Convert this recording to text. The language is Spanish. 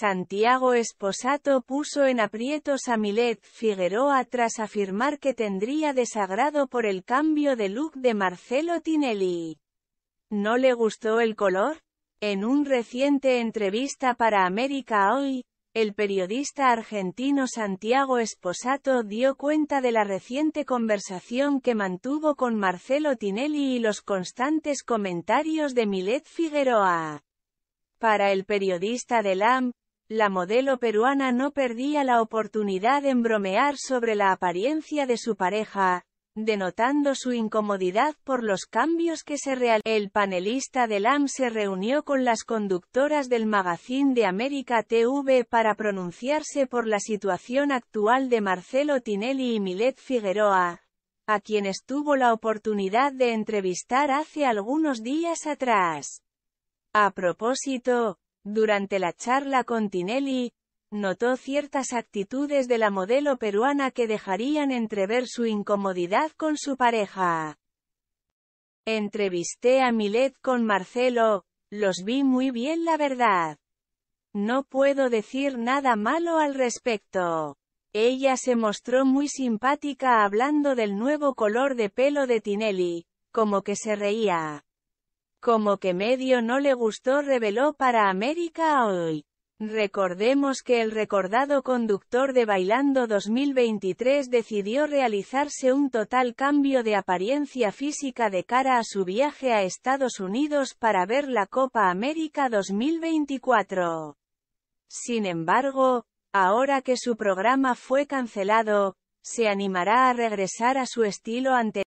Santiago Esposato puso en aprietos a Milet Figueroa tras afirmar que tendría desagrado por el cambio de look de Marcelo Tinelli. ¿No le gustó el color? En un reciente entrevista para América Hoy, el periodista argentino Santiago Esposato dio cuenta de la reciente conversación que mantuvo con Marcelo Tinelli y los constantes comentarios de Milet Figueroa. Para el periodista de LAMP, la modelo peruana no perdía la oportunidad en bromear sobre la apariencia de su pareja, denotando su incomodidad por los cambios que se realizaron. El panelista del AM se reunió con las conductoras del magazine de América TV para pronunciarse por la situación actual de Marcelo Tinelli y Milet Figueroa, a quienes tuvo la oportunidad de entrevistar hace algunos días atrás. A propósito, durante la charla con Tinelli, notó ciertas actitudes de la modelo peruana que dejarían entrever su incomodidad con su pareja. Entrevisté a Milet con Marcelo, los vi muy bien la verdad. No puedo decir nada malo al respecto. Ella se mostró muy simpática hablando del nuevo color de pelo de Tinelli, como que se reía. Como que medio no le gustó reveló para América Hoy. Recordemos que el recordado conductor de Bailando 2023 decidió realizarse un total cambio de apariencia física de cara a su viaje a Estados Unidos para ver la Copa América 2024. Sin embargo, ahora que su programa fue cancelado, se animará a regresar a su estilo anterior.